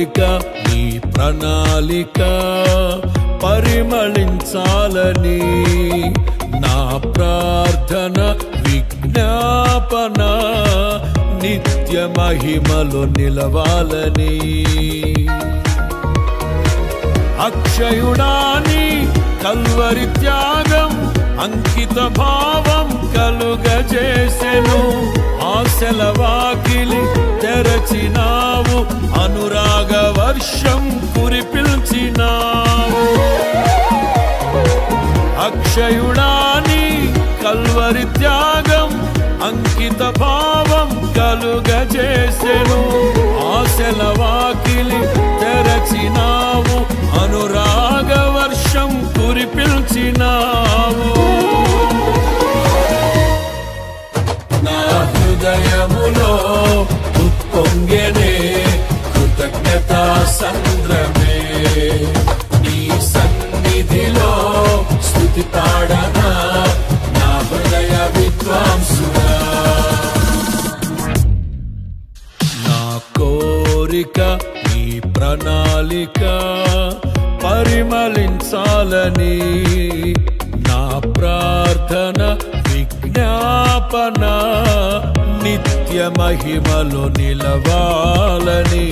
పోలిక నీ ప్రణాళిక పరిమళించాలని నా ప్రార్థన విజ్ఞాపన నిత్య మహిమలు నిలవాలని అక్షయుడాని కల్వరి త్యాగం అంకిత భావం కలుగజేసెను ఆశల వాకిలి తెరచినావు అనురాగ వర్షం కురిపిల్చినావు అక్షయుడాని కల్వరి త్యాగం అంకిత భావం కలుగజేసెను ఆశల వాకిలి తెరచినావు కనిక పరిమళించాలని నా ప్రార్థన విజ్ఞాపన నిత్య మహిమలు నిలవాలని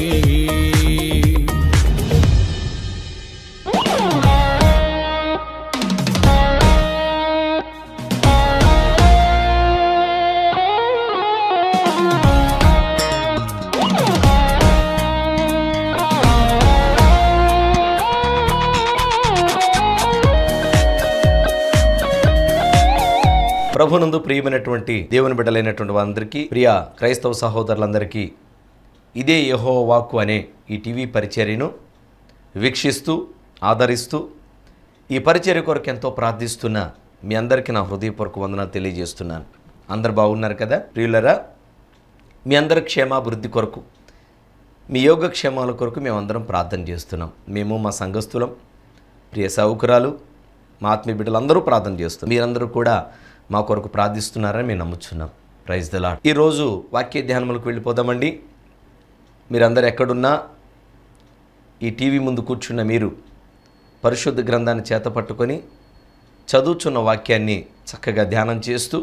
ప్రభునందు ప్రియమైనటువంటి దేవుని బిడ్డలైనటువంటి వారందరికీ ప్రియ క్రైస్తవ సహోదరులందరికీ ఇదే యహో వాక్కు అనే ఈ టీవీ పరిచర్యను వీక్షిస్తూ ఆదరిస్తూ ఈ పరిచర్య కొరకు ఎంతో ప్రార్థిస్తున్న మీ అందరికీ నా హృదయపూర్వక వందన తెలియజేస్తున్నాను అందరు బాగున్నారు కదా ప్రియులరా మీ అందరి క్షేమాభివృద్ధి కొరకు మీ యోగక్షేమాల కొరకు మేమందరం ప్రార్థన చేస్తున్నాం మేము మా సంఘస్థులం ప్రియ సౌకరాలు మా ఆత్మీయ బిడ్డలందరూ ప్రార్థన చేస్తున్నాం మీరందరూ కూడా మా కొరకు ప్రార్థిస్తున్నారని మేము నమ్ముచున్నాం ప్రైజ్ దలా ఈరోజు వాక్య ధ్యానములకు వెళ్ళిపోదామండి మీరందరు ఎక్కడున్నా ఈ టీవీ ముందు కూర్చున్న మీరు పరిశుద్ధ గ్రంథాన్ని చేతపట్టుకొని చదువుచున్న వాక్యాన్ని చక్కగా ధ్యానం చేస్తూ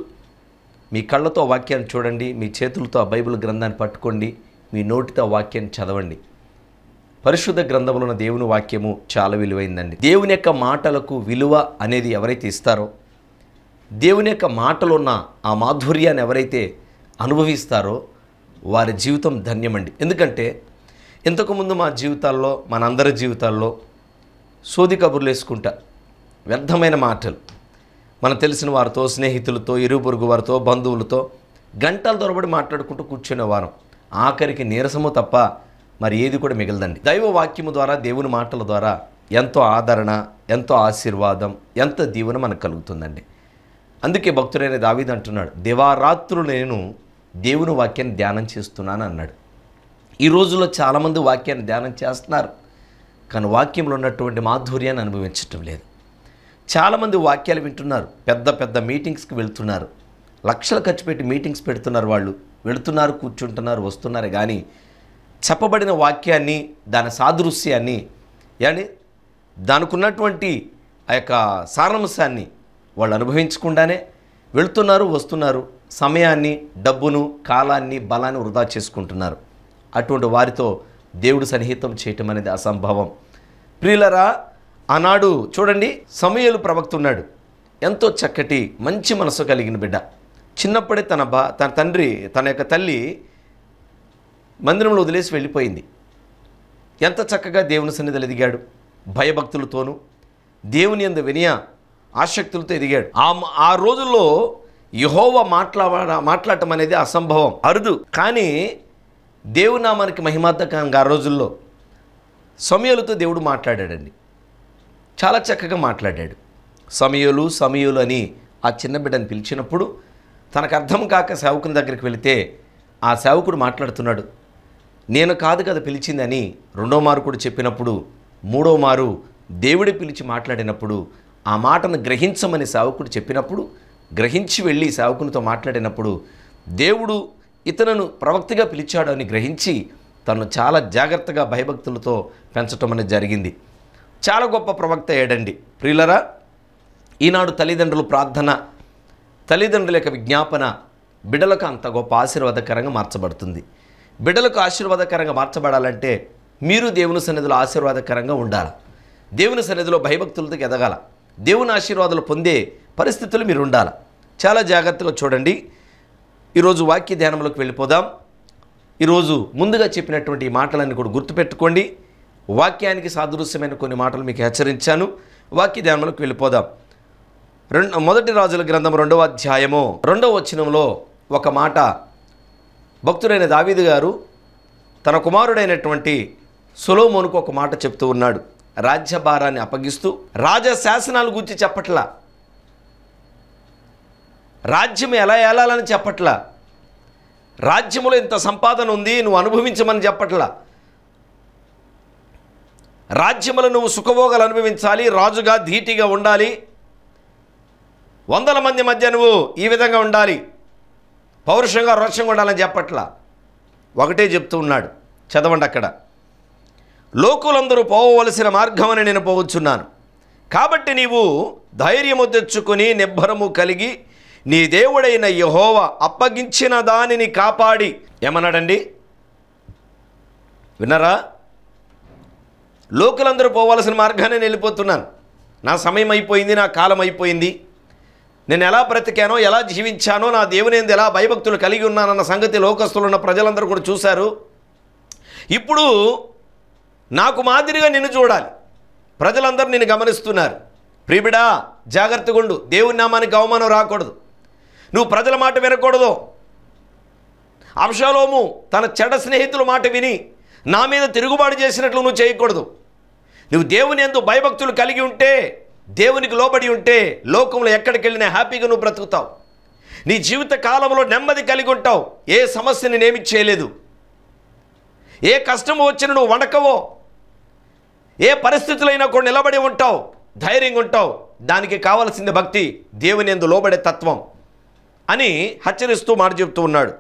మీ కళ్ళతో వాక్యాన్ని చూడండి మీ చేతులతో ఆ బైబిల్ గ్రంథాన్ని పట్టుకోండి మీ నోటితో వాక్యాన్ని చదవండి పరిశుద్ధ గ్రంథంలో ఉన్న దేవుని వాక్యము చాలా విలువైందండి దేవుని యొక్క మాటలకు విలువ అనేది ఎవరైతే ఇస్తారో దేవుని యొక్క మాటలున్న ఆ మాధుర్యాన్ని ఎవరైతే అనుభవిస్తారో వారి జీవితం ధన్యమండి ఎందుకంటే ఇంతకుముందు మా జీవితాల్లో మనందరి జీవితాల్లో సోది కబుర్లు వేసుకుంటా వ్యర్థమైన మాటలు మన తెలిసిన వారితో స్నేహితులతో పొరుగు వారితో బంధువులతో గంటల దొరబడి మాట్లాడుకుంటూ వారం ఆఖరికి నీరసము తప్ప మరి ఏది కూడా మిగలదండి దైవ వాక్యము ద్వారా దేవుని మాటల ద్వారా ఎంతో ఆదరణ ఎంతో ఆశీర్వాదం ఎంత దీవెన మనకు కలుగుతుందండి అందుకే భక్తుడైన దావీద్ అంటున్నాడు దివారాత్రులు నేను దేవుని వాక్యాన్ని ధ్యానం చేస్తున్నాను అన్నాడు ఈ రోజుల్లో చాలామంది వాక్యాన్ని ధ్యానం చేస్తున్నారు కానీ వాక్యంలో ఉన్నటువంటి మాధుర్యాన్ని అనుభవించటం లేదు చాలామంది వాక్యాలు వింటున్నారు పెద్ద పెద్ద మీటింగ్స్కి వెళ్తున్నారు లక్షలు ఖర్చు పెట్టి మీటింగ్స్ పెడుతున్నారు వాళ్ళు వెళుతున్నారు కూర్చుంటున్నారు వస్తున్నారు కానీ చెప్పబడిన వాక్యాన్ని దాని సాదృశ్యాన్ని యాని దానికి ఉన్నటువంటి ఆ యొక్క సారాంశాన్ని వాళ్ళు అనుభవించకుండానే వెళుతున్నారు వస్తున్నారు సమయాన్ని డబ్బును కాలాన్ని బలాన్ని వృధా చేసుకుంటున్నారు అటువంటి వారితో దేవుడు సన్నిహితం చేయటం అనేది అసంభవం ప్రియులరా ఆనాడు చూడండి సమయలు ఉన్నాడు ఎంతో చక్కటి మంచి మనసు కలిగిన బిడ్డ చిన్నప్పుడే తన బా తన తండ్రి తన యొక్క తల్లి మందిరంలో వదిలేసి వెళ్ళిపోయింది ఎంత చక్కగా దేవుని సన్నిధిలో ఎదిగాడు భయభక్తులతోనూ దేవుని ఎందు వినయ ఆసక్తులతో ఎదిగాడు ఆ ఆ రోజుల్లో యహోవ మాట్లాడ మాట్లాడటం అనేది అసంభవం అరుదు కానీ దేవునామానికి మహిమార్థకంగా ఆ రోజుల్లో సమయలతో దేవుడు మాట్లాడాడండి చాలా చక్కగా మాట్లాడాడు సమయలు సమయలు అని ఆ చిన్న బిడ్డను పిలిచినప్పుడు తనకు అర్థం కాక సేవకుని దగ్గరికి వెళితే ఆ సేవకుడు మాట్లాడుతున్నాడు నేను కాదు కదా పిలిచిందని రెండో మారు కూడా చెప్పినప్పుడు మూడో మారు దేవుడి పిలిచి మాట్లాడినప్పుడు ఆ మాటను గ్రహించమని సేవకుడు చెప్పినప్పుడు గ్రహించి వెళ్ళి సేవకునితో మాట్లాడినప్పుడు దేవుడు ఇతను ప్రవక్తగా పిలిచాడు అని గ్రహించి తను చాలా జాగ్రత్తగా భయభక్తులతో పెంచటం అనేది జరిగింది చాలా గొప్ప ప్రవక్త ఏడండి ప్రియులరా ఈనాడు తల్లిదండ్రులు ప్రార్థన తల్లిదండ్రుల యొక్క విజ్ఞాపన బిడ్డలకు అంత గొప్ప ఆశీర్వాదకరంగా మార్చబడుతుంది బిడ్డలకు ఆశీర్వాదకరంగా మార్చబడాలంటే మీరు దేవుని సన్నిధిలో ఆశీర్వాదకరంగా ఉండాలి దేవుని సన్నిధిలో భయభక్తులతో ఎదగాల దేవుని ఆశీర్వాదాలు పొందే పరిస్థితులు మీరు ఉండాలి చాలా జాగ్రత్తగా చూడండి ఈరోజు వాక్య ధ్యానంలోకి వెళ్ళిపోదాం ఈరోజు ముందుగా చెప్పినటువంటి మాటలన్నీ కూడా గుర్తుపెట్టుకోండి వాక్యానికి సాదృశ్యమైన కొన్ని మాటలు మీకు హెచ్చరించాను వాక్య ధ్యానంలోకి వెళ్ళిపోదాం రెండు మొదటి రాజుల గ్రంథం రెండవ అధ్యాయము రెండవ వచనంలో ఒక మాట భక్తుడైన దావీదు గారు తన కుమారుడైనటువంటి సులోమోనుకు ఒక మాట చెప్తూ ఉన్నాడు రాజ్యభారాన్ని అప్పగిస్తూ రాజశాసనాల గురించి చెప్పట్లా రాజ్యం ఎలా ఏలాలని చెప్పట్లా రాజ్యములో ఇంత సంపాదన ఉంది నువ్వు అనుభవించమని చెప్పట్లా రాజ్యములు నువ్వు సుఖభోగాలు అనుభవించాలి రాజుగా ధీటిగా ఉండాలి వందల మంది మధ్య నువ్వు ఈ విధంగా ఉండాలి పౌరుషంగా రోషంగా ఉండాలని చెప్పట్లా ఒకటే చెప్తూ ఉన్నాడు చదవండి అక్కడ లోకులందరూ పోవలసిన మార్గమని నేను పోవచ్చున్నాను కాబట్టి నీవు ధైర్యము తెచ్చుకుని నిబ్బరము కలిగి నీ దేవుడైన యహోవ అప్పగించిన దానిని కాపాడి ఏమన్నాడండి విన్నారా లోకులందరూ పోవాల్సిన మార్గాన్ని నేను వెళ్ళిపోతున్నాను నా సమయం అయిపోయింది నా కాలం అయిపోయింది నేను ఎలా బ్రతికానో ఎలా జీవించానో నా దేవుని ఎలా భయభక్తులు కలిగి ఉన్నానన్న సంగతి లోకస్తులు ఉన్న ప్రజలందరూ కూడా చూశారు ఇప్పుడు నాకు మాదిరిగా నిన్ను చూడాలి ప్రజలందరూ నిన్ను గమనిస్తున్నారు ప్రిబిడా జాగ్రత్తగుండు దేవుని నామానికి అవమానం రాకూడదు నువ్వు ప్రజల మాట వినకూడదు అంశాలోము తన చెడ స్నేహితుల మాట విని నా మీద తిరుగుబాటు చేసినట్లు నువ్వు చేయకూడదు నువ్వు దేవుని ఎందు భయభక్తులు కలిగి ఉంటే దేవునికి లోబడి ఉంటే లోకంలో ఎక్కడికి వెళ్ళినా హ్యాపీగా నువ్వు బ్రతుకుతావు నీ జీవిత కాలంలో నెమ్మది కలిగి ఉంటావు ఏ సమస్యని నేమి చేయలేదు ఏ కష్టం వచ్చినా నువ్వు వణకవో ఏ పరిస్థితులైనా కూడా నిలబడి ఉంటావు ధైర్యంగా ఉంటావు దానికి కావలసింది భక్తి దేవుని ఎందు లోబడే తత్వం అని హెచ్చరిస్తూ మాట చెప్తూ ఉన్నాడు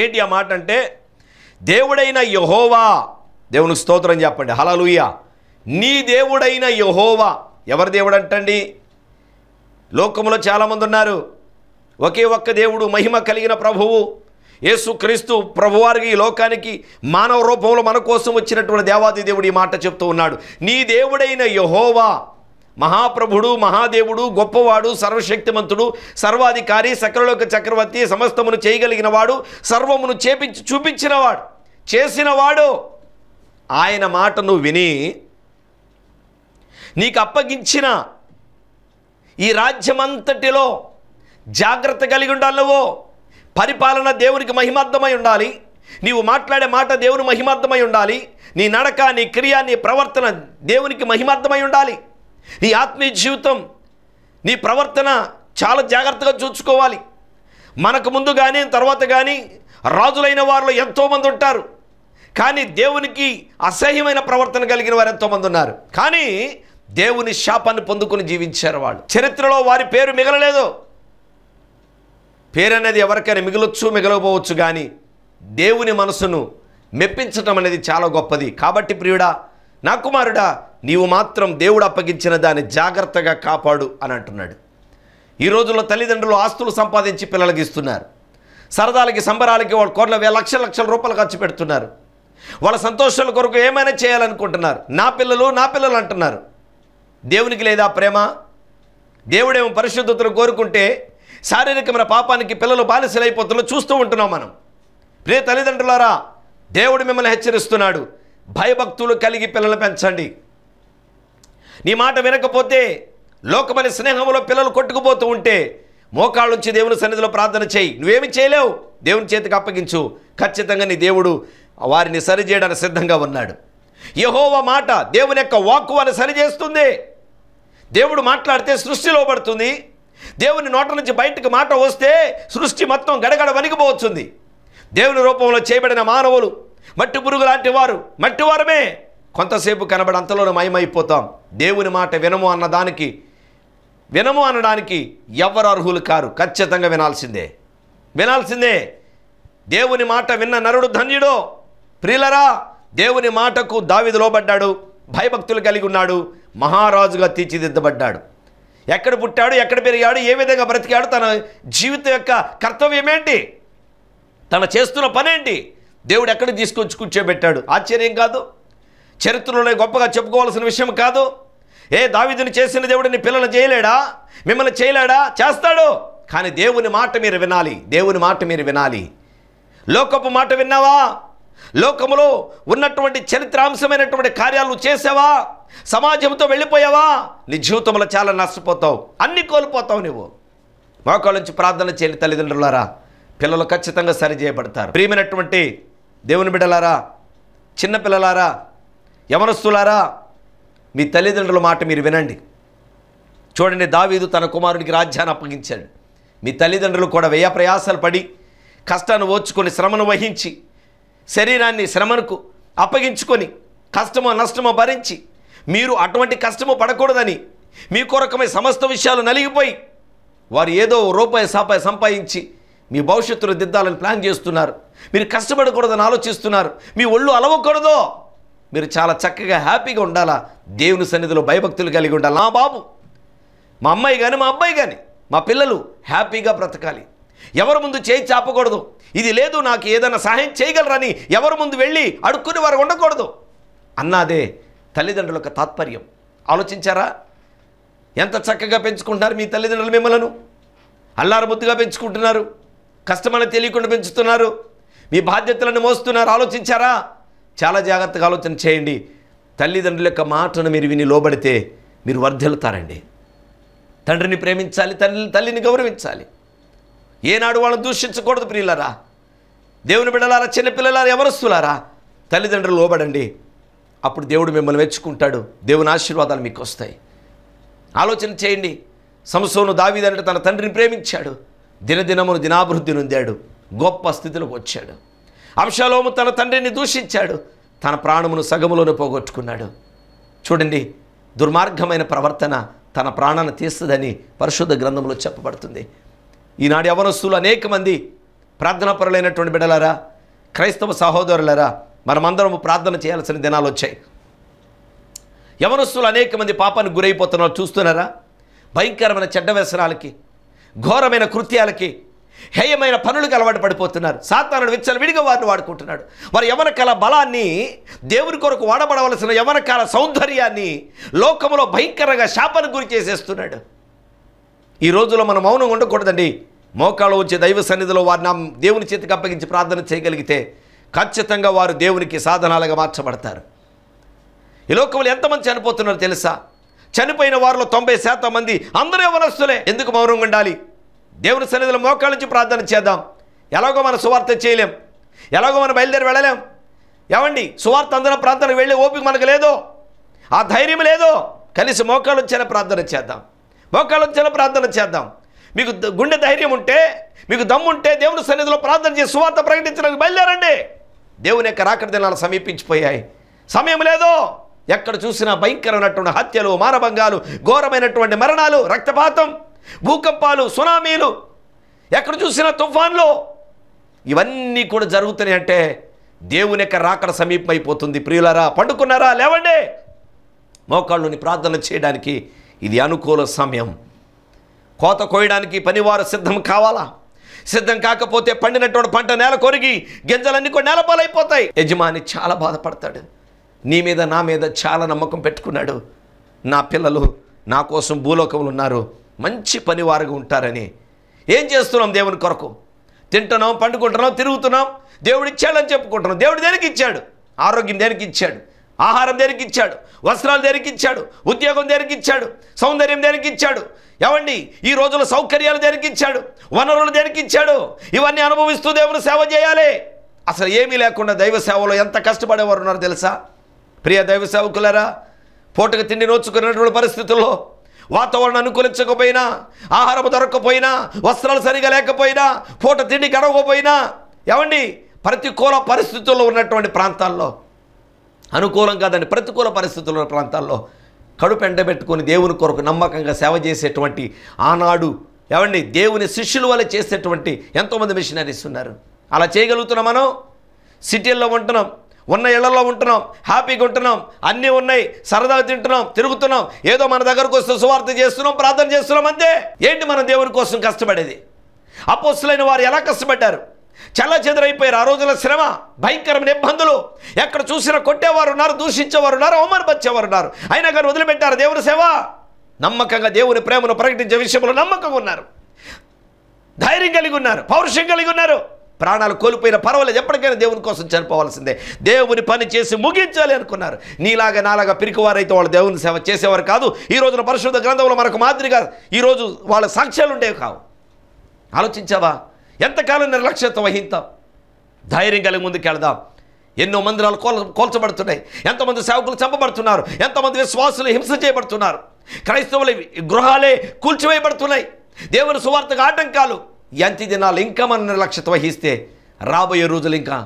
ఏంటి ఆ మాట అంటే దేవుడైన యహోవా దేవునికి స్తోత్రం చెప్పండి హలలుయ్య నీ దేవుడైన యహోవా ఎవరి దేవుడు అంటండి లోకంలో చాలామంది ఉన్నారు ఒకే ఒక్క దేవుడు మహిమ కలిగిన ప్రభువు యేసుక్రీస్తు ప్రభువారికి ఈ లోకానికి మానవ రూపంలో మన కోసం వచ్చినటువంటి దేవాది దేవుడు ఈ మాట చెప్తూ ఉన్నాడు నీ దేవుడైన యహోవా మహాప్రభుడు మహాదేవుడు గొప్పవాడు సర్వశక్తిమంతుడు సర్వాధికారి సక్రలోక చక్రవర్తి సమస్తమును చేయగలిగినవాడు సర్వమును చేపించి చూపించినవాడు చేసినవాడు ఆయన మాటను విని నీకు అప్పగించిన ఈ రాజ్యమంతటిలో జాగ్రత్త కలిగి ఉండాలి నువ్వు పరిపాలన దేవునికి మహిమార్థమై ఉండాలి నీవు మాట్లాడే మాట దేవుని మహిమార్థమై ఉండాలి నీ నడక నీ క్రియ నీ ప్రవర్తన దేవునికి మహిమార్థమై ఉండాలి నీ ఆత్మీయ జీవితం నీ ప్రవర్తన చాలా జాగ్రత్తగా చూసుకోవాలి మనకు ముందు కానీ తర్వాత కానీ రాజులైన వారిలో ఎంతోమంది ఉంటారు కానీ దేవునికి అసహ్యమైన ప్రవర్తన కలిగిన వారు ఎంతోమంది ఉన్నారు కానీ దేవుని శాపాన్ని పొందుకుని జీవించారు వాళ్ళు చరిత్రలో వారి పేరు మిగలలేదు పేరనేది ఎవరికైనా మిగలొచ్చు మిగలకపోవచ్చు కానీ దేవుని మనసును మెప్పించటం అనేది చాలా గొప్పది కాబట్టి ప్రియుడా నా కుమారుడా నీవు మాత్రం దేవుడు అప్పగించిన దాన్ని జాగ్రత్తగా కాపాడు అని అంటున్నాడు ఈ రోజుల్లో తల్లిదండ్రులు ఆస్తులు సంపాదించి పిల్లలకి ఇస్తున్నారు సరదాలకి సంబరాలకి వాళ్ళు కోట్ల వేల లక్షల లక్షల రూపాయలు ఖర్చు పెడుతున్నారు వాళ్ళ సంతోషాల కొరకు ఏమైనా చేయాలనుకుంటున్నారు నా పిల్లలు నా పిల్లలు అంటున్నారు దేవునికి లేదా ప్రేమ దేవుడేమో పరిశుద్ధతను కోరుకుంటే శారీరకమైన పాపానికి పిల్లలు బానిసలైపోతున్న చూస్తూ ఉంటున్నాం మనం ప్రియ తల్లిదండ్రులారా దేవుడు మిమ్మల్ని హెచ్చరిస్తున్నాడు భయభక్తులు కలిగి పిల్లలు పెంచండి నీ మాట వినకపోతే లోకమని స్నేహంలో పిల్లలు కొట్టుకుపోతూ ఉంటే మోకాళ్ళ నుంచి దేవుని సన్నిధిలో ప్రార్థన చేయి నువ్వేమి చేయలేవు దేవుని చేతికి అప్పగించు ఖచ్చితంగా నీ దేవుడు వారిని సరిచేయడానికి సిద్ధంగా ఉన్నాడు యహోవ మాట దేవుని యొక్క వాక్కు వారిని సరిచేస్తుంది దేవుడు మాట్లాడితే సృష్టిలో పడుతుంది దేవుని నోట నుంచి బయటకు మాట వస్తే సృష్టి మొత్తం గడగడ వణికిపోవచ్చుంది దేవుని రూపంలో చేయబడిన మానవులు మట్టి పురుగు లాంటి వారు మట్టి వారమే కొంతసేపు కనబడి అంతలోనే మయమైపోతాం దేవుని మాట వినము అన్నదానికి వినము అనడానికి ఎవరు అర్హులు కారు ఖచ్చితంగా వినాల్సిందే వినాల్సిందే దేవుని మాట విన్న నరుడు ధన్యుడో ప్రియులరా దేవుని మాటకు దావిది భయభక్తులు కలిగి ఉన్నాడు మహారాజుగా తీర్చిదిద్దబడ్డాడు ఎక్కడ పుట్టాడు ఎక్కడ పెరిగాడు ఏ విధంగా బ్రతికాడు తన జీవితం యొక్క కర్తవ్యం ఏంటి తన చేస్తున్న పనేంటి దేవుడు ఎక్కడ తీసుకొచ్చి కూర్చోబెట్టాడు ఆశ్చర్యం కాదు చరిత్రలోనే గొప్పగా చెప్పుకోవాల్సిన విషయం కాదు ఏ దావిదుని చేసిన దేవుడిని పిల్లలు చేయలేడా మిమ్మల్ని చేయలేడా చేస్తాడు కానీ దేవుని మాట మీరు వినాలి దేవుని మాట మీరు వినాలి లోకపు మాట విన్నావా లోకములో ఉన్నటువంటి చరిత్రాంశమైనటువంటి కార్యాలు చేసావా సమాజంతో వెళ్ళిపోయావా నీ జీవితంలో చాలా నష్టపోతావు అన్నీ కోల్పోతావు నువ్వు మోకాళ్ళ నుంచి ప్రార్థన చేయని తల్లిదండ్రులారా పిల్లలు ఖచ్చితంగా సరిచేయబడతారు ప్రియమైనటువంటి దేవుని బిడ్డలారా చిన్నపిల్లలారా యమనస్తులారా మీ తల్లిదండ్రుల మాట మీరు వినండి చూడండి దావీదు తన కుమారుడికి రాజ్యాన్ని అప్పగించాడు మీ తల్లిదండ్రులు కూడా వేయ ప్రయాసాలు పడి కష్టాన్ని ఓచుకొని శ్రమను వహించి శరీరాన్ని శ్రమకు అప్పగించుకొని కష్టమో నష్టమో భరించి మీరు అటువంటి కష్టము పడకూడదని మీ కొరకమై సమస్త విషయాలు నలిగిపోయి వారు ఏదో రూపాయి సాపాయి సంపాదించి మీ భవిష్యత్తులో దిద్దాలని ప్లాన్ చేస్తున్నారు మీరు కష్టపడకూడదని ఆలోచిస్తున్నారు మీ ఒళ్ళు అలవకూడదో మీరు చాలా చక్కగా హ్యాపీగా ఉండాలా దేవుని సన్నిధిలో భయభక్తులు కలిగి ఉండాలి నా బాబు మా అమ్మాయి కానీ మా అబ్బాయి కానీ మా పిల్లలు హ్యాపీగా బ్రతకాలి ఎవరు ముందు చేయి చాపకూడదు ఇది లేదు నాకు ఏదైనా సహాయం చేయగలరని ఎవరు ముందు వెళ్ళి అడుక్కుని వారు ఉండకూడదు అన్నాదే తల్లిదండ్రుల యొక్క తాత్పర్యం ఆలోచించారా ఎంత చక్కగా పెంచుకుంటున్నారు మీ తల్లిదండ్రులు మిమ్మలను అల్లారు ముద్దుగా పెంచుకుంటున్నారు కష్టమని తెలియకుండా పెంచుతున్నారు మీ బాధ్యతలను మోస్తున్నారు ఆలోచించారా చాలా జాగ్రత్తగా ఆలోచన చేయండి తల్లిదండ్రుల యొక్క మాటను మీరు విని లోబడితే మీరు వర్ధిల్లుతారండి తండ్రిని ప్రేమించాలి తల్లి తల్లిని గౌరవించాలి ఏనాడు వాళ్ళని దూషించకూడదు ప్రియులరా దేవుని బిడ్డలారా చిన్నపిల్లలారా ఎవరస్తులారా తల్లిదండ్రులు లోబడండి అప్పుడు దేవుడు మిమ్మల్ని మెచ్చుకుంటాడు దేవుని ఆశీర్వాదాలు మీకు వస్తాయి ఆలోచన చేయండి సంసోను దావిదంటే తన తండ్రిని ప్రేమించాడు దినదినమును దినాభివృద్ధి నొందాడు గొప్ప స్థితిలోకి వచ్చాడు అంశాలోము తన తండ్రిని దూషించాడు తన ప్రాణమును సగములోనే పోగొట్టుకున్నాడు చూడండి దుర్మార్గమైన ప్రవర్తన తన ప్రాణాన్ని తీస్తుందని పరిశుద్ధ గ్రంథంలో చెప్పబడుతుంది ఈనాడు యవనస్తులు అనేక మంది ప్రార్థనాపరులైనటువంటి బిడలారా క్రైస్తవ సహోదరులరా మనమందరము ప్రార్థన చేయాల్సిన దినాలు వచ్చాయి యవనస్తులు అనేక మంది పాపానికి గురైపోతున్నారు చూస్తున్నారా భయంకరమైన చెడ్డ వ్యసనాలకి ఘోరమైన కృత్యాలకి హేయమైన పనులకు అలవాటు పడిపోతున్నారు సాతానుడు విచ్చలు విడిగా వారిని వాడుకుంటున్నాడు వారి యవన కళ బలాన్ని దేవుని కొరకు వాడబడవలసిన యవన కాల సౌందర్యాన్ని లోకంలో భయంకరంగా శాపను గురి చేసేస్తున్నాడు ఈ రోజులో మనం మౌనం ఉండకూడదండి మోకాళ్ళు వచ్చి దైవ సన్నిధిలో వారిని దేవుని చేతికి అప్పగించి ప్రార్థన చేయగలిగితే ఖచ్చితంగా వారు దేవునికి సాధనాలుగా మార్చబడతారు ఈ లోకంలో ఎంతమంది చనిపోతున్నారు తెలుసా చనిపోయిన వారిలో తొంభై శాతం మంది అందరూ వనస్తులే ఎందుకు మౌనంగా ఉండాలి దేవుని సన్నిధిలో మోకాళ్ళ నుంచి ప్రార్థన చేద్దాం ఎలాగో మనం సువార్త చేయలేం ఎలాగో మనం బయలుదేరి వెళ్ళలేం ఏమండి సువార్త అందరం ప్రాంతానికి వెళ్ళే ఓపిక మనకు లేదో ఆ ధైర్యం లేదో కలిసి మోకాళ్ళు వచ్చేలా ప్రార్థన చేద్దాం మోకాళ్ళు వచ్చేలా ప్రార్థన చేద్దాం మీకు గుండె ధైర్యం ఉంటే మీకు దమ్ముంటే దేవుని సన్నిధిలో ప్రార్థన చేసి సువార్త ప్రకటించడానికి బయలుదేరండి దేవుని యొక్క రాకడి దినాలు సమీపించిపోయాయి సమయం లేదో ఎక్కడ చూసినా భయంకరమైనటువంటి హత్యలు మానభంగాలు ఘోరమైనటువంటి మరణాలు రక్తపాతం భూకంపాలు సునామీలు ఎక్కడ చూసినా తుఫాన్లు ఇవన్నీ కూడా జరుగుతున్నాయి అంటే దేవుని యొక్క రాకడ సమీపమైపోతుంది ప్రియులరా పండుకున్నారా లేవండి మోకాళ్ళుని ప్రార్థన చేయడానికి ఇది అనుకూల సమయం కోత కోయడానికి పనివారు సిద్ధం కావాలా సిద్ధం కాకపోతే పండినటువంటి పంట నేల కొరిగి గింజలన్నీ కూడా నేలపాలైపోతాయి యజమాని చాలా బాధపడతాడు నీ మీద నా మీద చాలా నమ్మకం పెట్టుకున్నాడు నా పిల్లలు నా కోసం భూలోకములు ఉన్నారు మంచి పనివారుగా ఉంటారని ఏం చేస్తున్నాం దేవుని కొరకు తింటున్నాం పండుకుంటున్నాం తిరుగుతున్నాం దేవుడు ఇచ్చాడని చెప్పుకుంటున్నాం దేవుడు దేనికి ఇచ్చాడు ఆరోగ్యం దేనికి ఇచ్చాడు ఆహారం దేనికి ఇచ్చాడు వస్త్రాలు దేనికి ఇచ్చాడు ఉద్యోగం దేనికి ఇచ్చాడు సౌందర్యం దేనికి ఇచ్చాడు ఏమండి ఈ రోజుల సౌకర్యాలు దేనికి ఇచ్చాడు వనరులు దేనికి ఇచ్చాడు ఇవన్నీ అనుభవిస్తూ దేవుని సేవ చేయాలి అసలు ఏమీ లేకుండా దైవ సేవలో ఎంత కష్టపడేవారు ఉన్నారు తెలుసా ప్రియ దైవ సేవకులరా పూటకు తిండి నోచుకున్నటువంటి పరిస్థితుల్లో వాతావరణం అనుకూలించకపోయినా ఆహారం దొరకకపోయినా వస్త్రాలు సరిగా లేకపోయినా పూట తిండి గడవకపోయినా ఏమండి ప్రతికూల పరిస్థితుల్లో ఉన్నటువంటి ప్రాంతాల్లో అనుకూలం కాదని ప్రతికూల పరిస్థితుల ప్రాంతాల్లో కడుపు ఎండబెట్టుకొని దేవుని కొరకు నమ్మకంగా సేవ చేసేటువంటి ఆనాడు ఏమండి దేవుని శిష్యుల వల్ల చేసేటువంటి ఎంతోమంది మిషనరీస్ ఉన్నారు అలా చేయగలుగుతున్నాం మనం సిటీల్లో ఉంటున్నాం ఉన్న ఇళ్లలో ఉంటున్నాం హ్యాపీగా ఉంటున్నాం అన్నీ ఉన్నాయి సరదాగా తింటున్నాం తిరుగుతున్నాం ఏదో మన దగ్గరకు వస్తే సువార్త చేస్తున్నాం ప్రార్థన చేస్తున్నాం అంతే ఏంటి మనం దేవుని కోసం కష్టపడేది అపోస్తులైన వారు ఎలా కష్టపడ్డారు చల్ల చెదరైపోయారు ఆ రోజుల శ్రమ భయంకరమైన ఇబ్బందులు ఎక్కడ చూసినా కొట్టేవారు ఉన్నారు దూషించేవారు ఉన్నారు అవమానపరిచేవారు ఉన్నారు అయినా కానీ వదిలిపెట్టారు దేవుని సేవ నమ్మకంగా దేవుని ప్రేమను ప్రకటించే విషయంలో నమ్మకంగా ఉన్నారు ధైర్యం కలిగి ఉన్నారు పౌరుషం కలిగి ఉన్నారు ప్రాణాలు కోల్పోయిన పర్వాలేదు ఎప్పటికైనా దేవుని కోసం చనిపోవాల్సిందే దేవుని పని చేసి ముగించాలి అనుకున్నారు నీలాగా నాలాగా పిరికివారైతే వాళ్ళు దేవుని సేవ చేసేవారు కాదు ఈ రోజున పరిశుద్ధ గ్రంథంలో మనకు మాదిరిగా ఈరోజు వాళ్ళ సాక్ష్యాలు ఉండేవి కావు ఆలోచించావా ఎంతకాలం నిర్లక్ష్యత వహిద్దాం ధైర్యం కలిగి ముందుకెళ్దాం ఎన్నో మందిరాలు కోల్ కోల్చబడుతున్నాయి ఎంతమంది సేవకులు చంపబడుతున్నారు ఎంతమంది విశ్వాసులు హింస చేయబడుతున్నారు క్రైస్తవులు గృహాలే కూల్చివేయబడుతున్నాయి దేవుని సువార్తగా ఆటంకాలు ఎంత దినాలు ఇంకా మన నిర్లక్ష్యత వహిస్తే రాబోయే రోజులు ఇంకా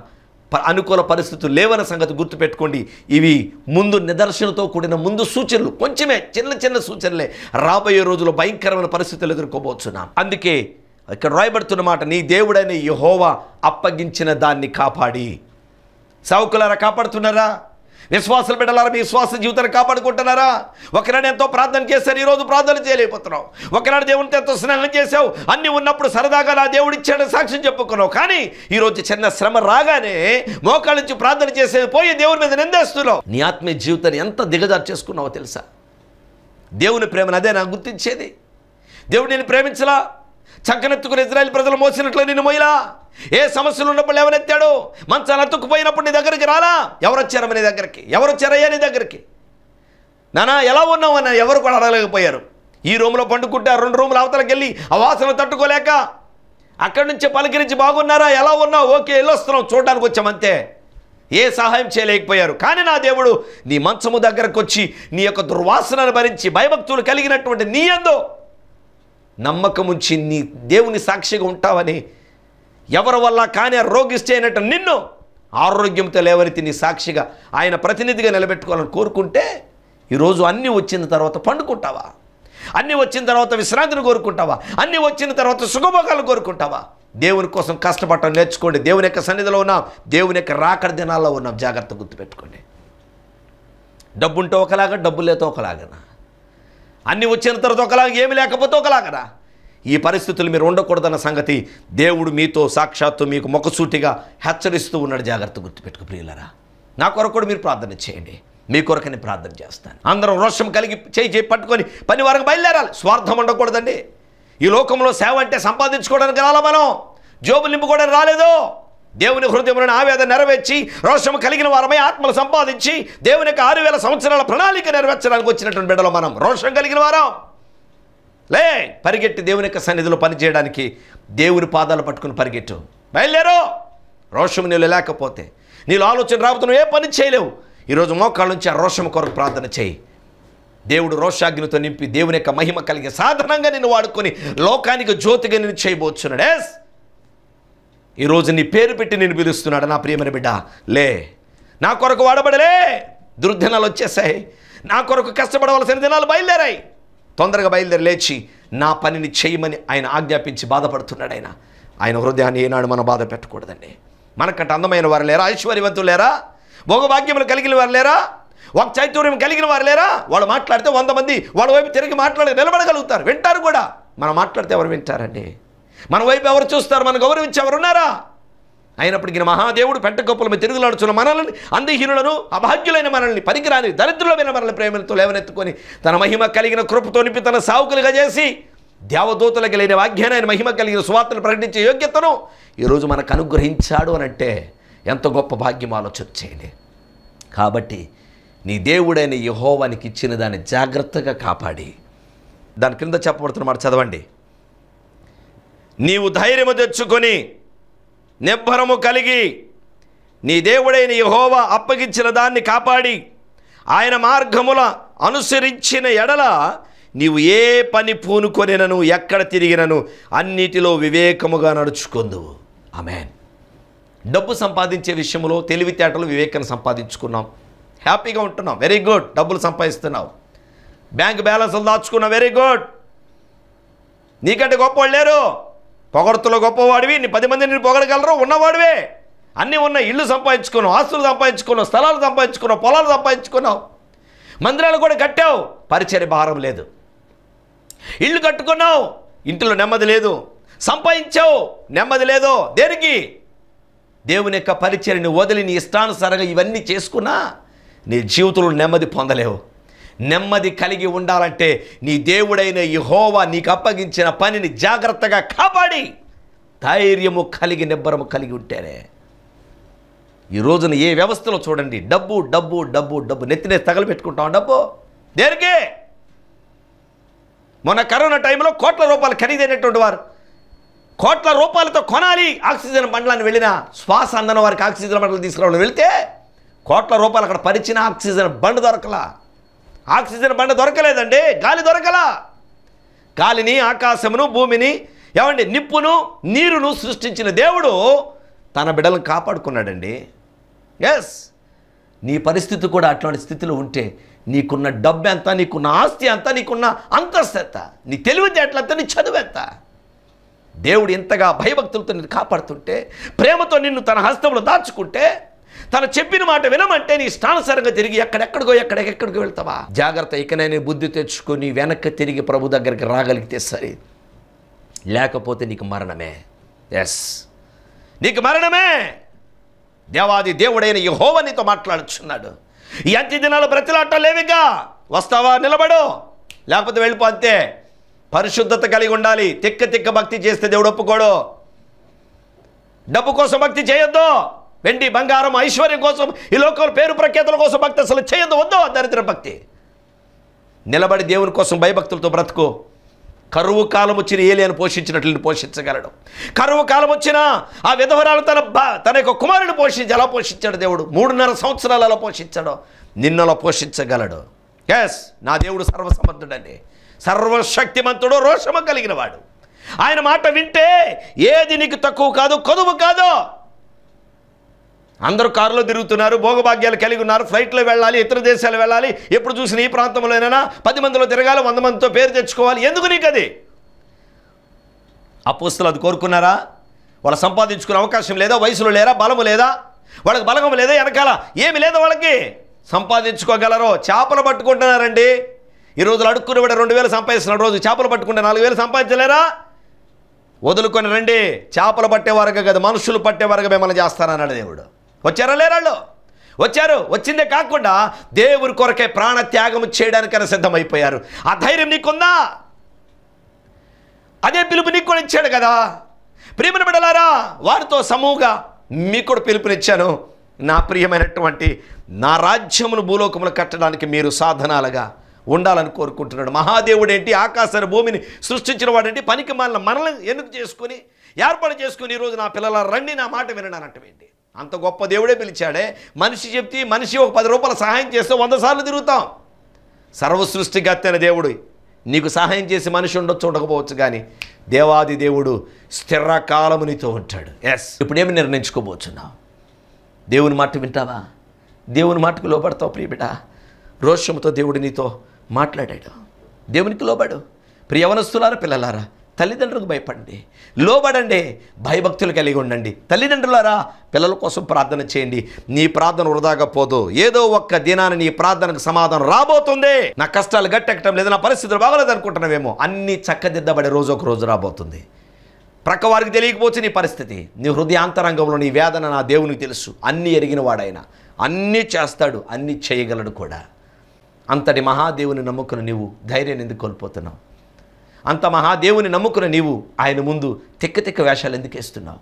అనుకూల పరిస్థితులు లేవన్న సంగతి గుర్తుపెట్టుకోండి ఇవి ముందు నిదర్శనతో కూడిన ముందు సూచనలు కొంచెమే చిన్న చిన్న సూచనలే రాబోయే రోజుల్లో భయంకరమైన పరిస్థితులు ఎదుర్కోబోతున్నాం అందుకే ఇక్కడ రాయబడుతున్న మాట నీ దేవుడైన యహోవా అప్పగించిన దాన్ని కాపాడి సావుకులారా కాపాడుతున్నారా విశ్వాసం పెట్టాలారా మీ విశ్వాస జీవితాన్ని కాపాడుకుంటున్నారా ఒకనాడు ఎంతో ప్రార్థన చేశారు ఈరోజు ప్రార్థన చేయలేకపోతున్నావు ఒకనాడు దేవునితో ఎంతో స్నేహం చేసావు అన్నీ ఉన్నప్పుడు సరదాగా నా దేవుడు ఇచ్చాడని సాక్ష్యం చెప్పుకున్నావు కానీ ఈరోజు చిన్న శ్రమ రాగానే మోకాళ్ళ నుంచి ప్రార్థన చేసేది పోయి దేవుని మీద నిందేస్తున్నావు నీ ఆత్మీయ జీవితాన్ని ఎంత దిగజారు చేసుకున్నావో తెలుసా దేవుని ప్రేమను అదే నాకు గుర్తించేది దేవుడు నేను ప్రేమించలా చక్కనెత్తుకుని ఇజ్రాయల్ ప్రజలు మోసినట్లు నిన్ను మోయిలా ఏ సమస్యలు ఉన్నప్పుడు ఎవరెత్తాడు మంచాలు అతుక్కుపోయినప్పుడు నీ దగ్గరికి రాలా ఎవరొచ్చారమ్మ నీ దగ్గరికి ఎవరొచ్చారయ్యా నీ దగ్గరికి నానా ఎలా ఉన్నావు అన్న ఎవరు కూడా అడగలేకపోయారు ఈ రూమ్లో పండుకుంటే రెండు రూములు అవతలకి వెళ్ళి ఆ వాసన తట్టుకోలేక అక్కడి నుంచి పలకరించి బాగున్నారా ఎలా ఉన్నావు ఓకే వెళ్ళొస్తున్నావు చూడడానికి వచ్చామంతే ఏ సహాయం చేయలేకపోయారు కానీ నా దేవుడు నీ మంచము దగ్గరకు వచ్చి నీ యొక్క దుర్వాసనను భరించి భయభక్తులు కలిగినటువంటి నీ ఎందో నమ్మకముంచి నీ దేవుని సాక్షిగా ఉంటావని ఎవరి వల్ల కానీ రోగిస్తే అయినట్టు నిన్ను ఆరోగ్యంతో లేవనెత్తి నీ సాక్షిగా ఆయన ప్రతినిధిగా నిలబెట్టుకోవాలని కోరుకుంటే ఈరోజు అన్నీ వచ్చిన తర్వాత పండుకుంటావా అన్నీ వచ్చిన తర్వాత విశ్రాంతిని కోరుకుంటావా అన్నీ వచ్చిన తర్వాత సుఖభోగాలు కోరుకుంటావా దేవుని కోసం కష్టపడటం నేర్చుకోండి దేవుని యొక్క సన్నిధిలో ఉన్నాం దేవుని యొక్క రాకడ దినాల్లో ఉన్నాం జాగ్రత్త గుర్తుపెట్టుకోండి డబ్బుంటే ఒకలాగా డబ్బు లేతో ఒకలాగా అన్నీ వచ్చిన తర్వాత ఒకలాగా ఏమి లేకపోతే ఒకలాగరా ఈ పరిస్థితులు మీరు ఉండకూడదన్న సంగతి దేవుడు మీతో సాక్షాత్తు మీకు మొక్కసూటిగా హెచ్చరిస్తూ ఉన్నాడు జాగ్రత్త గుర్తుపెట్టుకు ప్రియులరా నా కొరకు కూడా మీరు ప్రార్థన చేయండి మీ కొరకని ప్రార్థన చేస్తాను అందరం రోషం కలిగి చేయి చేయి పట్టుకొని పని వరకు బయలుదేరాలి స్వార్థం ఉండకూడదండి ఈ లోకంలో సేవ అంటే సంపాదించుకోవడానికి రాలా మనం జోబులు నింపుకోవడానికి రాలేదు దేవుని హృదయంలో ఆవేదన నెరవేర్చి రోషము కలిగిన వారమై ఆత్మలు సంపాదించి దేవుని యొక్క ఆరు వేల సంవత్సరాల ప్రణాళిక నెరవేర్చడానికి వచ్చినటువంటి బిడ్డలు మనం రోషం కలిగిన వారం లే పరిగెట్టి దేవుని యొక్క సన్నిధిలో పనిచేయడానికి దేవుని పాదాలు పట్టుకుని పరిగెట్టు బయలుదేరు రోషము నీళ్ళు లేకపోతే నీళ్ళు ఆలోచన రాబోతున్న ఏ పని చేయలేవు ఈరోజు మోకాళ్ళ నుంచి ఆ రోషము కొరకు ప్రార్థన చేయి దేవుడు రోషాగ్నితో నింపి దేవుని యొక్క మహిమ కలిగే సాధనంగా నిన్ను వాడుకొని లోకానికి జ్యోతిగా నిన్ను చేయబోచున్నాడు ఎస్ ఈరోజు నీ పేరు పెట్టి నేను పిలుస్తున్నాడు నా ప్రియమైన బిడ్డ లే నా కొరకు వాడబడలే దుర్దినాలు వచ్చేసాయి నా కొరకు కష్టపడవలసిన దినాలు బయలుదేరాయి తొందరగా బయలుదేరి లేచి నా పనిని చేయమని ఆయన ఆజ్ఞాపించి బాధపడుతున్నాడు ఆయన ఆయన హృదయాన్ని ఏనాడు మనం బాధ పెట్టకూడదండి మనకంటే అందమైన వారు లేరా ఐశ్వర్యవంతులు లేరా భోగభాగ్యములు కలిగిన వారు లేరా ఒక చైతన్యం కలిగిన వారు లేరా వాళ్ళు మాట్లాడితే వంద మంది వాళ్ళ వైపు తిరిగి మాట్లాడి నిలబడగలుగుతారు వింటారు కూడా మనం మాట్లాడితే ఎవరు వింటారండి మన వైపు ఎవరు చూస్తారు మనం గౌరవించి ఎవరున్నారా అయినప్పటికీ మహాదేవుడు పెంట మీద తిరుగులాడుచున్న మనల్ని అందహీనులను అభాగ్యులైన మనల్ని పనికిరాని దరిద్రులమైన మనల్ని ప్రేమలతో లేవనెత్తుకొని తన మహిమ కలిగిన కృపతో తొనిపి తన సావుకులుగా చేసి దేవదూతలకు లేని వాగ్యాన్ని మహిమ కలిగిన సువార్తను ప్రకటించే యోగ్యతను ఈరోజు మనకు అనుగ్రహించాడు అనంటే ఎంత గొప్ప భాగ్యం ఆలోచన చేయండి కాబట్టి నీ దేవుడైన యహోవానికి ఇచ్చిన దాన్ని జాగ్రత్తగా కాపాడి దాని క్రింద చెప్పబడుతున్న మాట చదవండి నీవు ధైర్యము తెచ్చుకొని నిబ్బరము కలిగి నీ దేవుడైన యహోవా అప్పగించిన దాన్ని కాపాడి ఆయన మార్గముల అనుసరించిన ఎడల నీవు ఏ పని పూనుకొనినను ఎక్కడ తిరిగినను అన్నిటిలో వివేకముగా నడుచుకుందువు ఆమెన్ డబ్బు సంపాదించే విషయంలో తెలివితేటలు వివేకాన్ని సంపాదించుకున్నాం హ్యాపీగా ఉంటున్నాం వెరీ గుడ్ డబ్బులు సంపాదిస్తున్నావు బ్యాంక్ బ్యాలెన్స్లు దాచుకున్నావు వెరీ గుడ్ నీకంటే గొప్ప లేరు పొగడతలో గొప్పవాడివి నీ పది మంది నేను పొగడగలరు ఉన్నవాడివే అన్నీ ఉన్న ఇల్లు సంపాదించుకున్నావు ఆస్తులు సంపాదించుకున్నావు స్థలాలు సంపాదించుకున్నావు పొలాలు సంపాదించుకున్నావు మందిరాలు కూడా కట్టావు పరిచయ భారం లేదు ఇల్లు కట్టుకున్నావు ఇంట్లో నెమ్మది లేదు సంపాదించావు నెమ్మది లేదు దేనికి దేవుని యొక్క పరిచయని వదిలి నీ ఇష్టానుసారంగా ఇవన్నీ చేసుకున్నా నీ జీవితంలో నెమ్మది పొందలేవు నెమ్మది కలిగి ఉండాలంటే నీ దేవుడైన హోవా నీకు అప్పగించిన పనిని జాగ్రత్తగా కాపాడి ధైర్యము కలిగి నిబ్బరము కలిగి ఉంటేనే ఈ రోజున ఏ వ్యవస్థలో చూడండి డబ్బు డబ్బు డబ్బు డబ్బు నెత్తినే తగలబెట్టుకుంటాం డబ్బు దేనికే మొన్న కరోనా టైంలో కోట్ల రూపాయలు ఖరీదైనటువంటి వారు కోట్ల రూపాయలతో కొనాలి ఆక్సిజన్ బండ్లాన్ని వెళ్ళిన శ్వాస అందన వారికి ఆక్సిజన్ బండ్లు తీసుకురావడం వెళితే కోట్ల రూపాయలు అక్కడ పరిచిన ఆక్సిజన్ బండ్ దొరకలా ఆక్సిజన్ బండ దొరకలేదండి గాలి దొరకలా గాలిని ఆకాశమును భూమిని ఏమండి నిప్పును నీరును సృష్టించిన దేవుడు తన బిడ్డలను కాపాడుకున్నాడండి ఎస్ నీ పరిస్థితి కూడా అట్లాంటి స్థితిలో ఉంటే నీకున్న డబ్బు ఎంత నీకున్న ఆస్తి ఎంత నీకున్న అంతస్తు ఎంత నీ తెలివితేటలంత నీ చదువు ఎంత దేవుడు ఇంతగా భయభక్తులతో నిన్ను కాపాడుతుంటే ప్రేమతో నిన్ను తన హస్తంలో దాచుకుంటే తను చెప్పిన మాట వినమంటే నీ స్థానసరంగా తిరిగి ఎక్కడెక్కడికో ఎక్కడికెక్కడికి వెళ్తావా జాగ్రత్త ఇకనైనా బుద్ధి తెచ్చుకొని వెనక్కి తిరిగి ప్రభు దగ్గరికి రాగలిగితే సరే లేకపోతే నీకు మరణమే ఎస్ నీకు మరణమే దేవాది దేవుడైన ఈ హోవనితో మాట్లాడుచున్నాడు ఈ అంత్య దినాలు బ్రతిలాట లేవిగా వస్తావా నిలబడు లేకపోతే వెళ్ళిపో అంతే పరిశుద్ధత కలిగి ఉండాలి తిక్క తిక్క భక్తి చేస్తే దేవుడు ఒప్పుకోడు డబ్బు కోసం భక్తి చేయొద్దు వెండి బంగారం ఐశ్వర్యం కోసం ఈ లోకల పేరు ప్రఖ్యాతుల కోసం భక్తి అసలు చేయదు వద్దు దరిద్ర భక్తి నిలబడి దేవుని కోసం భయభక్తులతో బ్రతుకో కరువు కాలం వచ్చిన ఏలియాను పోషించినట్లు పోషించగలడు కరువు కాలం వచ్చిన ఆ విధవరాలు తన తన యొక్క కుమారుని పోషించి ఎలా పోషించాడు దేవుడు మూడున్నర సంవత్సరాలు ఎలా పోషించాడు నిన్నలో పోషించగలడు ఎస్ నా దేవుడు సర్వసమర్థుడండి సర్వశక్తిమంతుడు రోషము కలిగిన వాడు ఆయన మాట వింటే ఏది నీకు తక్కువ కాదు కొదువు కాదు అందరూ కారులో తిరుగుతున్నారు భోగభాగ్యాలు కలిగి ఉన్నారు ఫ్లైట్లో వెళ్ళాలి ఇతర దేశాలు వెళ్ళాలి ఎప్పుడు చూసిన ఈ ప్రాంతంలోనైనా పది మందిలో తిరగాలి వంద మందితో పేరు తెచ్చుకోవాలి ఎందుకు నీకు అది అపోస్తులు అది కోరుకున్నారా వాళ్ళు సంపాదించుకునే అవకాశం లేదా వయసులో లేరా బలము లేదా వాళ్ళకి బలము లేదా వెనకాల ఏమి లేదా వాళ్ళకి సంపాదించుకోగలరో చేపలు పట్టుకుంటున్నారండి ఈ రోజు అడుక్కుని కూడా రెండు వేలు సంపాదిస్తున్నాడు రోజు చేపలు పట్టుకుంటే నాలుగు వేలు సంపాదించలేరా వదులుకొని రండి చేపలు పట్టేవారుగా కదా మనుషులు పట్టేవారుగా మిమ్మల్ని చేస్తారన్నాడు దేవుడు వచ్చారా లేరాళ్ళు వచ్చారు వచ్చిందే కాకుండా దేవుడి కొరకే ప్రాణ త్యాగం చేయడానికైనా సిద్ధమైపోయారు ఆ ధైర్యం నీకుందా అదే పిలుపు నీకు కూడా ఇచ్చాడు కదా ప్రియమని బిడలారా వారితో సమూహగా మీకు కూడా పిలుపునిచ్చాను నా ప్రియమైనటువంటి నా రాజ్యమును భూలోకములు కట్టడానికి మీరు సాధనాలుగా ఉండాలని కోరుకుంటున్నాడు మహాదేవుడేంటి ఆకాశాన్ని భూమిని సృష్టించిన వాడేంటి పనికి మనల్ని మనల్ని ఎందుకు చేసుకుని ఏర్పాటు చేసుకుని ఈరోజు నా పిల్లల రండి నా మాట వినడానంటే ఏంటి అంత గొప్ప దేవుడే పిలిచాడే మనిషి చెప్తే మనిషి ఒక పది రూపాయల సహాయం చేస్తే వంద సార్లు తిరుగుతాం సర్వసృష్టిగత్తైన దేవుడు నీకు సహాయం చేసి మనిషి ఉండొచ్చు ఉండకపోవచ్చు కానీ దేవాది దేవుడు స్థిర నీతో ఉంటాడు ఎస్ ఇప్పుడేమి నిర్ణయించుకోబోతున్నావు దేవుని మాట వింటావా దేవుని మాటకు లోపడతావు ప్రియబిడ రోషముతో దేవుడు నీతో మాట్లాడాడు దేవునికి లోబడు ప్రియవనస్తులారా పిల్లలారా తల్లిదండ్రులకు భయపడండి లోబడండి భయభక్తులు కలిగి ఉండండి తల్లిదండ్రులారా పిల్లల కోసం ప్రార్థన చేయండి నీ ప్రార్థన వృధాగా పోదు ఏదో ఒక్క దినాన్ని నీ ప్రార్థనకు సమాధానం రాబోతుంది నా కష్టాలు గట్టెక్కడం లేదు నా పరిస్థితులు బాగలేదు అనుకుంటున్నావేమో అన్నీ చక్కదిద్దబడే రోజు ఒక రోజు రాబోతుంది ప్రక్క వారికి తెలియకపోవచ్చు నీ పరిస్థితి నీ హృదయాంతరంగంలో నీ వేదన నా దేవునికి తెలుసు అన్నీ ఎరిగిన వాడైనా అన్నీ చేస్తాడు అన్నీ చేయగలడు కూడా అంతటి మహాదేవుని నమ్ముకుని నీవు ధైర్యాన్ని ఎందుకు కోల్పోతున్నావు అంత మహాదేవుని నమ్ముకున్న నీవు ఆయన ముందు తిక్క తిక్క వేషాలు ఎందుకు వేస్తున్నావు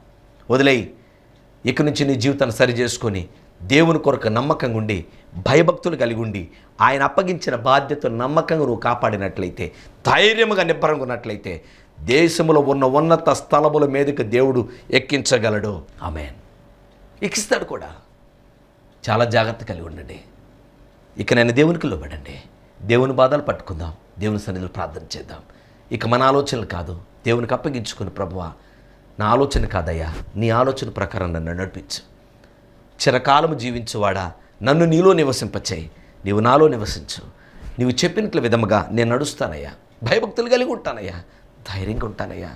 వదిలే ఇక్కడి నుంచి నీ జీవితాన్ని సరి చేసుకొని దేవుని కొరకు నమ్మకంగా ఉండి భయభక్తులు కలిగి ఉండి ఆయన అప్పగించిన బాధ్యత నమ్మకంగా నువ్వు కాపాడినట్లయితే ధైర్యముగా నిబ్బరంగా ఉన్నట్లయితే దేశంలో ఉన్న ఉన్నత స్థలముల మీదకి దేవుడు ఎక్కించగలడు ఆమెన్ ఎక్కిస్తాడు కూడా చాలా జాగ్రత్త కలిగి ఉండండి ఇక నేను దేవునికి లోబడండి దేవుని బాధలు పట్టుకుందాం దేవుని సన్నిధిలో ప్రార్థన చేద్దాం ఇక మన ఆలోచనలు కాదు దేవునికి అప్పగించుకుని ప్రభువ నా ఆలోచన కాదయ్యా నీ ఆలోచన ప్రకారం నన్ను నడిపించు చిరకాలము జీవించువాడా నన్ను నీలో నివసింపచేయి నీవు నాలో నివసించు నీవు చెప్పినట్ల విధముగా నేను నడుస్తానయ్యా భయభక్తులు కలిగి ఉంటానయ్యా ధైర్యంగా ఉంటానయ్యా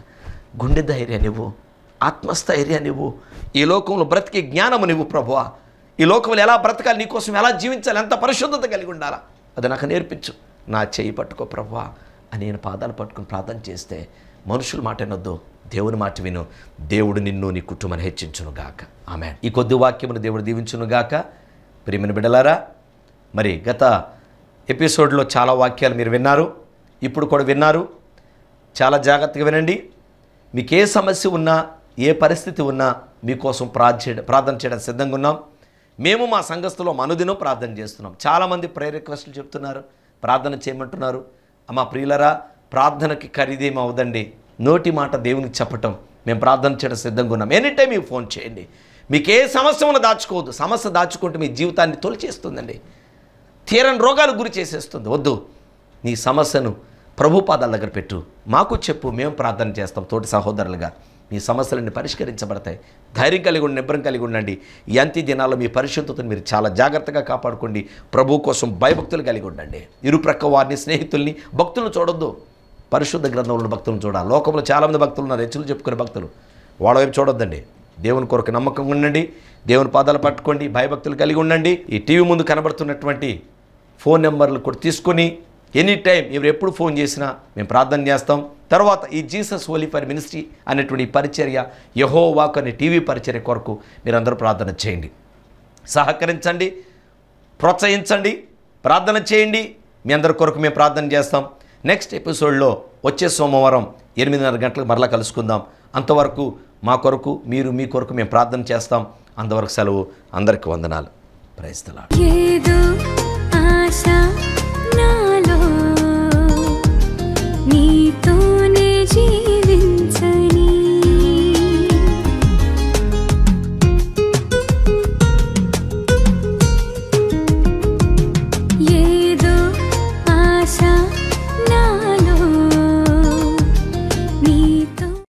గుండె ధైర్యాన్ని నువ్వు ఆత్మస్థైర్యం ఇవ్వు ఈ లోకంలో బ్రతికే జ్ఞానము నువ్వు ప్రభువ ఈ లోకంలో ఎలా బ్రతకాలి నీకోసం ఎలా జీవించాలి ఎంత పరిశుద్ధత కలిగి ఉండాలా అది నాకు నేర్పించు నా చేయి పట్టుకో ప్రభువా అని నేను పాదాలు పట్టుకుని ప్రార్థన చేస్తే మనుషుల మాట వినొద్దు దేవుని మాట విను దేవుడు నిన్ను నీ కుటుంబాన్ని హెచ్చించునుగాక ఆమె ఈ కొద్ది వాక్యమును దేవుడు దీవించునుగాక ప్రియమైన బిడలారా మరి గత ఎపిసోడ్లో చాలా వాక్యాలు మీరు విన్నారు ఇప్పుడు కూడా విన్నారు చాలా జాగ్రత్తగా వినండి మీకు ఏ సమస్య ఉన్నా ఏ పరిస్థితి ఉన్నా మీకోసం ప్రార్థ ప్రార్థన చేయడం సిద్ధంగా ఉన్నాం మేము మా సంఘస్థలో మనుదినం ప్రార్థన చేస్తున్నాం చాలామంది ప్రేర్ రిక్వెస్ట్లు చెప్తున్నారు ప్రార్థన చేయమంటున్నారు మా ప్రియులరా ప్రార్థనకి ఖరీదేం అవదండి నోటి మాట దేవునికి చెప్పటం మేము ప్రార్థన చేయడం సిద్ధంగా ఉన్నాం ఎనీ టైం మీకు ఫోన్ చేయండి మీకు ఏ ఉన్న దాచుకోవద్దు సమస్య దాచుకుంటే మీ జీవితాన్ని తొలిచేస్తుందండి తీరని రోగాలు గురి చేసేస్తుంది వద్దు నీ సమస్యను ప్రభు పాదాల దగ్గర పెట్టు మాకు చెప్పు మేము ప్రార్థన చేస్తాం తోటి సహోదరులుగా మీ సమస్యలన్నీ పరిష్కరించబడతాయి ధైర్యం కలిగి ఉండి నిబ్రం కలిగి ఉండండి ఈ అంత్య దినాల్లో మీ పరిశుద్ధతను మీరు చాలా జాగ్రత్తగా కాపాడుకోండి ప్రభు కోసం భయభక్తులు కలిగి ఉండండి ఇరుప్రక్క వారిని స్నేహితుల్ని భక్తులను చూడొద్దు పరిశుద్ధ గ్రంథంలో ఉన్న భక్తులను చూడాలి లోకంలో చాలామంది భక్తులు ఉన్నారు హెచ్చులు చెప్పుకునే భక్తులు వాళ్ళ వైపు చూడొద్దండి దేవుని కొరకు నమ్మకంగా ఉండండి దేవుని పాదాలు పట్టుకోండి భయభక్తులు కలిగి ఉండండి ఈ టీవీ ముందు కనబడుతున్నటువంటి ఫోన్ నెంబర్లు కూడా తీసుకొని ఎనీ టైం ఎవరు ఎప్పుడు ఫోన్ చేసినా మేము ప్రార్థన చేస్తాం తర్వాత ఈ జీసస్ హోలీ ఫర్ మినిస్ట్రీ అనేటువంటి పరిచర్య వాక్ అనే టీవీ పరిచర్య కొరకు మీరందరూ ప్రార్థన చేయండి సహకరించండి ప్రోత్సహించండి ప్రార్థన చేయండి మీ అందరి కొరకు మేము ప్రార్థన చేస్తాం నెక్స్ట్ ఎపిసోడ్లో వచ్చే సోమవారం ఎనిమిదిన్నర గంటలకు మరలా కలుసుకుందాం అంతవరకు మా కొరకు మీరు మీ కొరకు మేము ప్రార్థన చేస్తాం అంతవరకు సెలవు అందరికి వందనాలు ప్రయత్నాలు